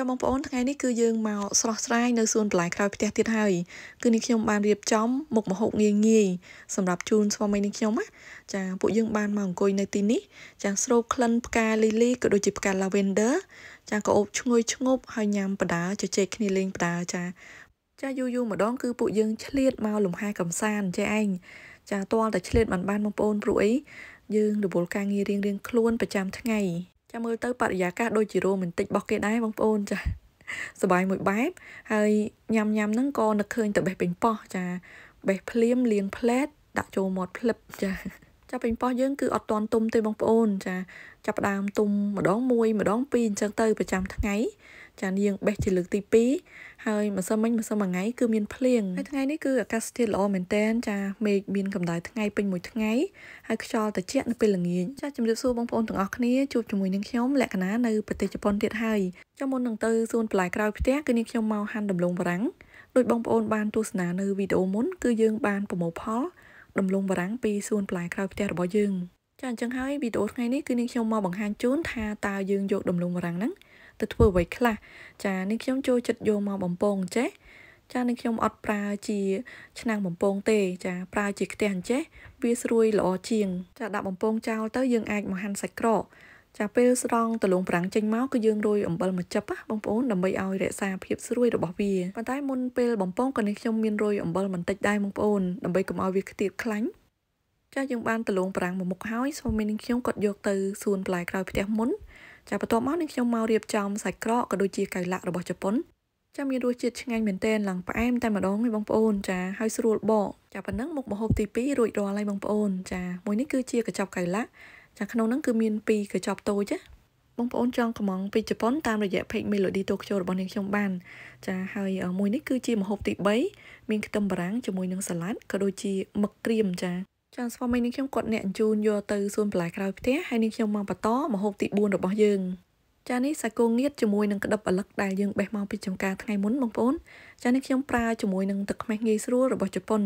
ចុះបងប្អូនថ្ងៃនេះគឺយើងមកស្រស់ស្រាយនៅសួនបន្លែក្រោយផ្ទះទៀតហើយគឺនេះខ្ញុំបានរៀបចំមុខម្ហូបងាយងាយសម្រាប់ជូនស្វាមីនឹងខ្ញុំណាចាពួកយើងបានមកអង្គុយនៅទីនេះចាស្រូបក្លិនផ្កាលីលីក៏ដូចជាផ្កា lavender ចាក៏អូបឈ្ងុយឈ្ងប់ហើយញ៉ាំបដាជជែកគ្នាលេងបដាចាចាយូរយូរម្ដងគឺពួកយើងឆ្លៀតមកលំហែកំសាន្តចេះឯងចាតលតែឆ្លៀតបានបានបងប្អូនព្រោះអីយើងរវល់ការងាររៀងៗខ្លួនប្រចាំថ្ងៃចាំមើលទៅបរិយាកាសដូចជារ៉ូមែនទិករបស់គេដែរបងប្អូន ចាសបាយមួយបែប ហើយញ៉ាំញ៉ាំហ្នឹងក៏នឹកឃើញតែបេះពេញប៉ោះចាបេះភ្លាមលាងផ្លែតដាក់ចូលមាត់ភ្លឹបចាចាពេញប៉ោះយើង គឺអត់តន់ទុំទេបងប្អូន ចាចាប់ដើមទុំម្ដងមួយម្ដងពីរអញ្ចឹងទៅប្រចាំថ្ងៃចានាងបេះជាលើកទី2ហើយម្សិលមិញម្សិលមួយថ្ងៃគឺមានភ្លៀងហើយថ្ងៃនេះគឺអាកាសធាតុល្អមែនតែនចាមេឃមានកម្ដៅថ្ងៃពេញមួយថ្ងៃហើយខ្យល់ត្រជាក់នៅពេលល្ងាចចាជម្រាបសួរបងប្អូនទាំងអស់គ្នាជួបជាមួយនឹងខ្ញុំលក្ខណៈនៅប្រទេសជប៉ុនទៀតហើយចាំមុននឹងទៅសួនបន្លែក្រោយផ្ទះគឺនាងខ្ញុំមកហាន់ដំឡូងបារាំងដោយបងប្អូនបានទស្សនានៅវីដេអូមុនគឺយើងបានប្រមូលផលដំឡូងបារាំងពីសួនបន្លែក្រោយផ្ទះរបស់យើងចាអញ្ចឹងហើយវីដេអូថ្ងៃនេះគឺនាងខ្ញុំមកបង្ហាញជូនថាតើយើងយកដំឡូងបារាំងហ្នឹងទៅធ្វើអ្វីខ្លះចានេះខ្ញុំចូលចិត្តយកមកបំពងចេះចានេះខ្ញុំអត់ប្រើជា ឆ្នាំងបំពងទេចាប្រើជាខ្ទះអញ្ចេះវាស្រួយល្អជាងចាដាក់បំពងចោលទៅយើងអាចមកហាន់សាច់ក្រកចាពេលស្រង់ដលងប្រាំងចេញមកគឺយើងរោយអំបិលមួយចិបណាបងប្អូនដើម្បីឲ្យរក្សាភាពស្រួយរបស់វាប៉ុន្តែមុនពេលបំពងក៏នេះខ្ញុំមានរោយអំបិលបន្តិចដែរបងប្អូនដើម្បីកុំឲ្យវាខ្ទាតខ្លាញ់ចាយើងបានដលងប្រាំងមួយមុខហើយសូមមីនខ្ញុំគាត់យកទៅសួនផ្លែក្រោយផ្ទះមុនចាបន្ទាប់មកនឹងខ្ញុំមករៀបចំសាច់ក្រកក៏ដូចជាកៅឡាក់របស់ជប៉ុនចាមានរសជាតិឆ្ងាញ់មែនទែនឡើងផ្អែមតែម្ដងឯងបងប្អូនចាហើយស្រួលបកចាប៉ុណ្ណឹងមុខម្ហូបទី2រួចរាល់ហើយបងប្អូនចាមួយនេះគឺជាកញ្ចប់កៅឡាក់ចាក្នុងហ្នឹងគឺមាន2កញ្ចប់តូចណាបងប្អូនចង់កំងពីជប៉ុនតាមរយៈ page Melody Tokyo របស់នាងខ្ញុំបានចាហើយមួយនេះគឺជាម្ហូបទី3មានខ្ទឹមបារាំងជាមួយនឹងសាឡាត់ក៏ដូចជាមឹកក្រៀមចាចាស្វាមីនាងខ្ញុំគាត់អ្នកអញ្ជូនយកទៅសួនបន្លែក្រោយផ្ទះហើយនាងខ្ញុំមកបន្តមហូបទី4របស់យើង ចានេះសាគងងៀតជាមួយនឹងក្តិបអលឹកដែលយើងបេះមកពីចំការថ្ងៃមុនបងប្អូន ចានេះខ្ញុំប្រើជាមួយនឹងទឹកខ្មេះងាយស្រួលរបស់ជប៉ុន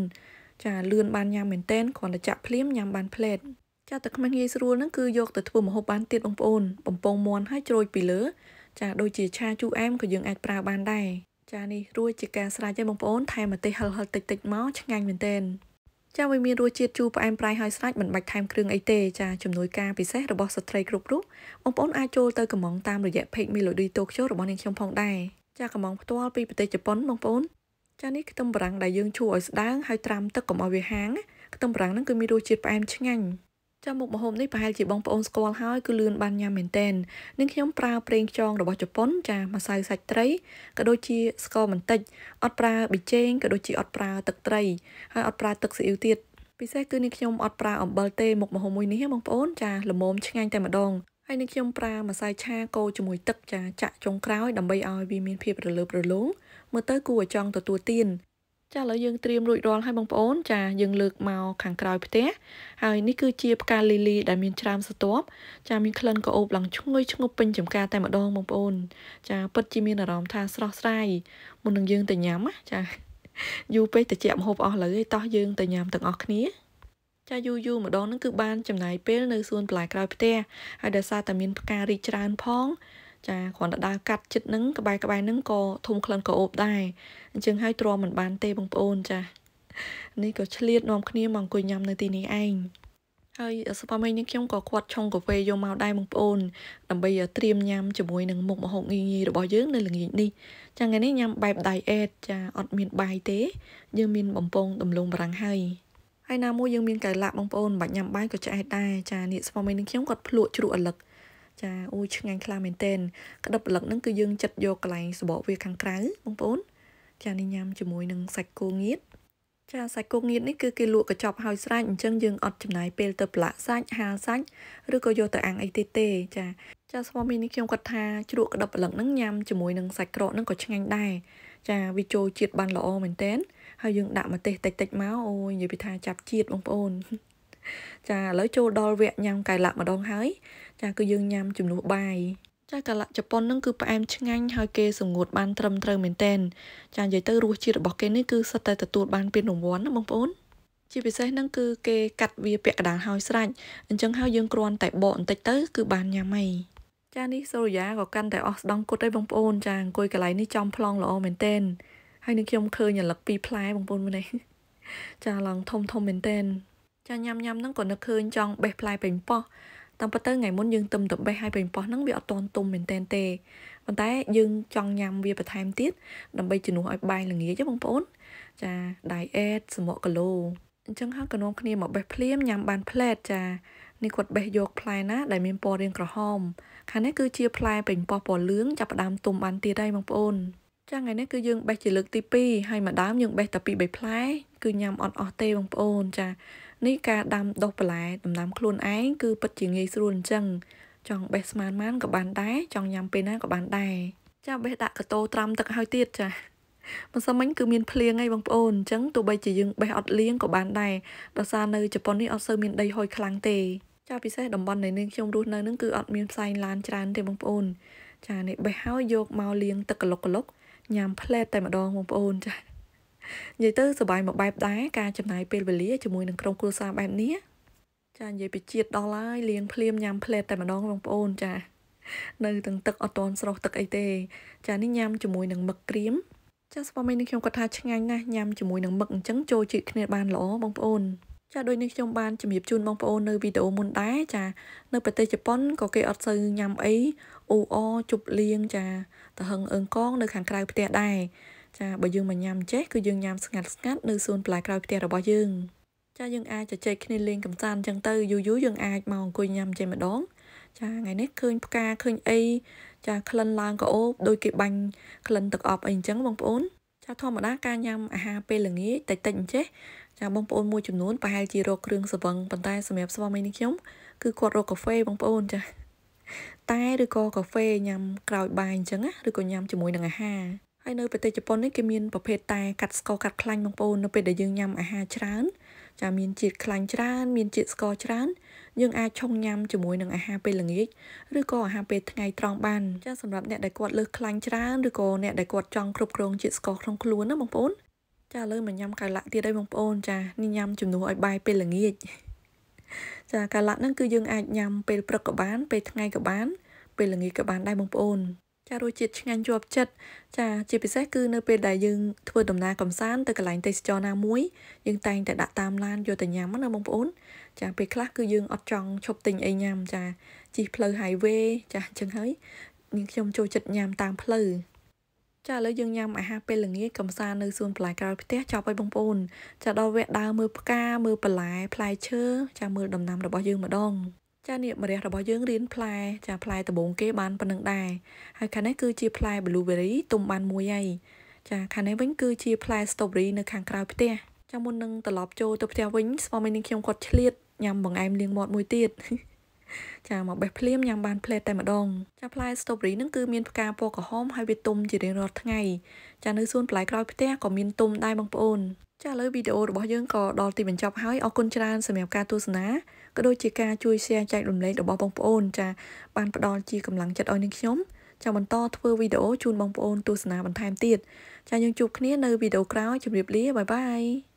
ចាលឿនបានញ៉ាំមែនតែនគ្រាន់តែចាក់ភ្លាមញ៉ាំបានផ្លេតចាទឹកខ្មេះងាយស្រួលហ្នឹងគឺយកទៅធ្វើម្ហូបបានទៀតបងប្អូនបំពងមន់ហើយជ្រោយពីលើចាដូចជាឆាជូរអែមក៏យើងអាចប្រើបានដែរចានេះរួចជាការស្រេចហើយបងប្អូនថែមម្ទេសហិលហិលតិចតិចមកឆ្ងាញ់មែនតែនចាវាមានរសជាតិជូរផ្អែមប្រៃហើយស្រេចមិនបាច់ថែមគ្រឿងអីទេចាជំនួយការពិសេសរបស់ស្ត្រីគ្រប់រូបបងប្អូនអាចចូលទៅកម្មងតាមរយៈ page Melody Tokyo របស់នាងខ្ញុំផងដែរចាកម្មងផ្ទាល់ពីប្រទេសជប៉ុនបងប្អូនចានេះខ្ទឹមបារាំងដែលយើងឈូរឲ្យស្ដើងហើយត្រាំទឹកកុំឲ្យវាហាងខ្ទឹមបារាំងហ្នឹងគឺមានរសជាតិផ្អែមឆ្ងាញ់ចាំមុខម្ហូបនេះប្រហែលជាបងប្អូនស្គាល់ហើយគឺលឿនបានញ៉ាំមែនតែននឹងខ្ញុំប្រើប្រេងខ្យងរបស់ជប៉ុនចាម្សៅសាច់ត្រីក៏ដូចជាស្ករបន្តិចអត់ប្រើប៊ីចេងក៏ដូចជាអត់ប្រើទឹកត្រីហើយអត់ប្រើទឹកស៊ីអ៊ីវទៀតពិសេសគឺនេះខ្ញុំអត់ប្រើអំបិលទេមុខម្ហូបមួយនេះបងប្អូនចាល្មមឆ្ងាញ់តែម្ដងហើយនេះខ្ញុំប្រើម្សៅឆាកូរជាមួយទឹកចាចាក់ចុងក្រោយដើម្បីឲ្យវាមានភាពរលើបរលោងមើលទៅ គួរឲ្យចង់ទទួលទានចាឥឡូវយើងត្រៀមរួចរាល់ហើយបងប្អូនចាយើងលើកមកខាងក្រោយផ្ទះហើយនេះគឺជាផ្កាលីលីដែលមានច្រាមស្រទាប់ចាមានក្លិនក្រអូបឡើងឈ្ងុយឈ្ងប់ពេញចម្ការតែម្ដងបងប្អូន ចាពិតជាមានអារម្មណ៍ថាស្រស់ស្រាយមុននឹងយើងទៅញ៉ាំណាចាយូរពេកតិចម្ហូបអស់លើឯតោះយើងទៅញ៉ាំទាំងអស់គ្នាចាយូរយូរម្ដងហ្នឹងគឺបានចំណាយពេលនៅសួនបន្លែក្រោយផ្ទះហើយដោយសារតែមានផ្ការីកច្រើនផងចាគ្រាន់តែដើរកាត់ចិត្តនឹងក្បែរក្បែរនឹងក៏ធំក្លិនក៏អូបដែរអញ្ចឹងហើយទ្រាំមិនបានទេបងប្អូនចានេះក៏ឆ្លៀតនាំគ្នាមកអង្គុយញ៉ាំនៅទីនេះឯងហើយសពមីនេះខ្ញុំក៏គាត់ឆុងកាហ្វេយកមកដែរបងប្អូនដើម្បីត្រៀមញ៉ាំជាមួយនឹងមុខម្ហូបងាយងាយរបស់យើងនៅល្ងាចនេះចឹងថ្ងៃនេះញ៉ាំបែប diet ចាអត់មានបាយទេ យើងមានបំពងដំឡូងបារាំងហើយហើយណាមួយយើងមានកែលាក់បងប្អូនមិនបាច់ញ៉ាំបាយក៏ឆ្អែតដែរចានេះសពមីនេះខ្ញុំគាត់ភ្លក់ជ្រក់អលឹកចាអូឆ្ងាញ់ខ្លាំងមែនទែនក្តឹបព្រលឹកហ្នឹងគឺយើងចិតយកកន្លែងសបកវាខាងក្រៅបងប្អូន ចានេះញ៉ាំជាមួយនឹងសាច់គោងៀតចាសាច់គោងៀតនេះគឺគេលក់កញ្ចប់ហើយស្រាច់អញ្ចឹងយើងអត់ចំណាយពេលទៅប្រឡាក់សាច់ហាលសាច់ឬក៏យកទៅអាំងអីទេទេចាចាស្វាមីនេះខ្ញុំគាត់ថាជ្រក់ក្តឹបព្រលឹកហ្នឹងញ៉ាំជាមួយនឹងសាច់ក្រកហ្នឹងក៏ឆ្ងាញ់ដែរចាវាចូលជាតិបានល្អមែនទែនហើយយើងដាក់ម្ទេសតិចតិចមកអូយនិយាយពីថាចាប់ជាតិបងប្អូនចាឥឡូវចូលដល់វគ្គញ៉ាំកាយឡាក់ម្ដងហើយ ចាគឺយើងញ៉ាំជំនួសបាយចាកាយឡាក់ជប៉ុនហ្នឹងគឺផ្អែមឆ្ងាញ់ហើយគេសម្ងួតបានត្រឹមត្រូវមែនតែនចានិយាយទៅរសជាតិរបស់គេនេះគឺសុទ្ធតែទទួលបានពានរង្វាន់ណាបងប្អូន ជាពិសេសហ្នឹងគឺគេកាត់វាពាក់កណ្ដាលហើយស្រាច់អញ្ចឹងហើយយើងគ្រាន់តែបកបន្តិចទៅ គឺបានញ៉ាំហើយចានេះសូរិយាក៏កាន់តែអស់ស្ដង់គុតដែរបងប្អូន ចាអង្គុយកន្លែងនេះចំប្លង់ល្អមែនតែនហើយនឹងខ្ញុំឃើញរលឹកពីផ្លែបងប្អូនមើលនេះចាឡងធំធំមែនតែនចាញ៉ាំញ៉ាំហ្នឹងក៏នឹកឃើញចង់បេះផ្លែប៉េងប៉ោះតាមពិតទៅថ្ងៃមុនយើងទឹមតបេះហើយប៉េងប៉ោះហ្នឹងវាអត់តន់ទុំមែនតែនទេប៉ុន្តែយើងចង់ញ៉ាំវាបន្ថែមទៀតដើម្បីជំនួសឲ្យបាយល្ងាចទេបងប្អូនចា diet សម្រក់គីឡូអញ្ចឹងហើយក៏នាំគ្នាមកបេះភ្លាមញ៉ាំបានផ្លែតចានេះគាត់បេះយកផ្លែណាដែលមានពណ៌រាងក្រហមខាងនេះគឺជាផ្លែប៉េងប៉ោះពណ៌លឿងចាប់ផ្ដើមទុំបានទៀតហើយបងប្អូនចាថ្ងៃនេះគឺយើងបេះជាលើកទី2ហើយម្ដងយើងបេះតែ2 3ផ្លែគឺញ៉ាំអត់អស់ទេបងប្អូនចានេះការដាំដុះបន្លែដំណាំខ្លួនឯងគឺពិតជាងាយស្រួលអញ្ចឹងចង់បេះស្មានបានក៏បានដែរចង់ញ៉ាំពេលណាក៏បានដែរចាបេះដាក់កតោត្រាំទឹកឲ្យទៀតចាមិនសមមិញគឺមានភ្លៀងឯងបងប្អូនអញ្ចឹងទោះបីជាយើងបេះអត់លៀងក៏បានដែរដោយសារនៅជប៉ុននេះអត់សូវមានដីហុយខ្លាំងទេចាពិសេសតំបន់នៃនាងខ្ញុំរស់នៅនឹងគឺអត់មានផ្សែងឡានច្រើនទេបងប្អូនចានេះបេះហើយយកមកលៀងទឹកកលុកកលុកញ៉ាំផ្លែតតែម្ដងបងប្អូនចានិយាយទៅសុបាយមួយបែបដែរការចំណាយពេលវេលាជាមួយនឹងក្រុមគ្រួសារបែបនេះចានិយាយពីជាតិដល់ហើយលៀងភ្លាមញ៉ាំផ្លែតតែម្ដងបងប្អូនចានៅទាំងទឹកអត់តន់ស្រស់ទឹកអីទេចានេះញ៉ាំជាមួយនឹងមឹកក្រៀមចាស្វាមីនេះខ្ញុំគាត់ថាឆ្ងាញ់ណាស់ញ៉ាំជាមួយនឹងមឹកអញ្ចឹងចូលជាតិគ្នាបានល្អបងប្អូនចាដូចនេះខ្ញុំបានជម្រាបជូនបងប្អូននៅវីដេអូមុនដែរចានៅប្រទេសជប៉ុនក៏គេអត់សូវញ៉ាំអីអ៊ូអជប់លៀងចាតហឹងអើងកងនៅខាងក្រៅផ្ទះដែរចាបើយើងមិនញ៉ាំចេះគឺយើងញ៉ាំស្ងាត់ស្ងាត់នៅសួនផ្លែក្រោយផ្ទះរបស់យើងចាយើងអាចជជែកគ្នាលេងកំសាន្តអញ្ចឹងទៅយូរយូរយើងអាចមកអង្គុយញ៉ាំចេះម្ដង ចាថ្ងៃនេះឃើញផ្កាឃើញអីចាក្លិនឡើងក្អូបដូចគេបាញ់ក្លិនទឹកអប់អីអញ្ចឹងបងប្អូនចាធម្មតាការញ៉ាំអាហារពេលល្ងាចតិចតិចអញ្ចេះចាបងប្អូនមួយចំនួនប្រហែលជារកគ្រឿងសង្វឹងប៉ុន្តែសម្រាប់ស្វាមីនេះខ្ញុំគឺគាត់រកកាហ្វេបងប្អូនចាតែឬក៏កាហ្វេញ៉ាំក្រោយបាយអញ្ចឹងណាឬក៏ញ៉ាំជាមួយនឹងអាហារហើយនៅប្រទេសជប៉ុននេះគេមានប្រភេទតែកាត់ស្ករកាត់ខ្លាញ់បងប្អូននៅពេលដែលយើងញ៉ាំអាហារច្រើនចាមានជាតិខ្លាញ់ច្រើន មានជាតិស្ករច្រើន យើងអាចឆុងញ៉ាំជាមួយនឹងអាហារពេលល្ងាចឬក៏អាហារពេលថ្ងៃត្រង់បានចាសម្រាប់អ្នកដែលគាត់លើសខ្លាញ់ច្រើនឬក៏អ្នកដែលគាត់ចង់គ្រប់គ្រងជាតិស្ករក្នុងខ្លួនណាបងប្អូនចាឥឡូវមកញ៉ាំកាលាក់ទៀតហើយបងប្អូន ចានេះញ៉ាំជំនួសឲ្យបាយពេលល្ងាចចាកាលាក់ហ្នឹងគឺយើងអាចញ៉ាំពេលព្រឹកក៏បាន ពេលថ្ងៃក៏បានពេលល្ងាចក៏បាន ដែរបងប្អូនចារសជាតិឆ្ងាញ់ជាប់ចិត្តចាជាពិសេសគឺនៅពេលដែលយើងធ្វើដំណើរកំសាន្តទៅកន្លែងទេសចរណាមួយយើង តែងតែដាក់តាមឡានយកទៅញ៉ាំណាបងប្អូនចាពេលខ្លះគឺយើងអត់ចង់ឈប់ទិញអីញ៉ាំចាជិះផ្លូវ highway ចាអញ្ចឹងហើយនាងខ្ញុំចូលចិត្តញ៉ាំតាមផ្លូវចាឥឡូវយើងញ៉ាំអាហារពេលល្ងាចកំសាន្តនៅសួនបន្លែក្រោយផ្ទះចប់ហើយបងប្អូនចាដល់វគ្គដើរមើលផ្កាមើលបន្លែផ្លែឈើចាមើលដំណាំរបស់យើងម្ដងចានេះម្រះរបស់យើងរៀនផ្លែចាផ្លែដំបូងគេបានប៉ុណ្្នឹងដែរហើយខាងនេះគឺជាផ្លែ blueberry ទុំបានមួយហើយចាខាងនេះវិញគឺជាផ្លែ strawberry នៅខាងក្រៅផ្ទះចាមុននឹងត្រឡប់ចូលទៅផ្ទះវិញស្វាមីនឹងខ្ញុំគាត់ឆ្លៀតញ៉ាំបង្អែមលាងមាត់មួយទៀតចាមកបេះភ្លាមញ៉ាំបានផ្លែតែម្ដងចាផ្លែ strawberry នឹងគឺមានផ្កាពណ៌ក្រហមហើយវាទុំជារៀងរាល់ថ្ងៃចានៅសួនផ្លែក្រោយផ្ទះក៏មានទុំដែរបងប្អូនចាឥឡូវវីដេអូរបស់យើងក៏ដល់ទីបញ្ចប់ហើយអរគុណច្រើនសម្រាប់ការទស្សនាក៏ដូចជាការជួយ share ចែករំលែករបស់បងប្អូនចាបានផ្ដល់ជាកម្លាំងចិត្តឲ្យនឹងខ្ញុំចាបន្តធ្វើវីដេអូជូនបងប្អូនទស្សនាបន្ថែមទៀតចាយើងជួបគ្នានៅវីដេអូក្រោយជម្រាបលាបាយបាយ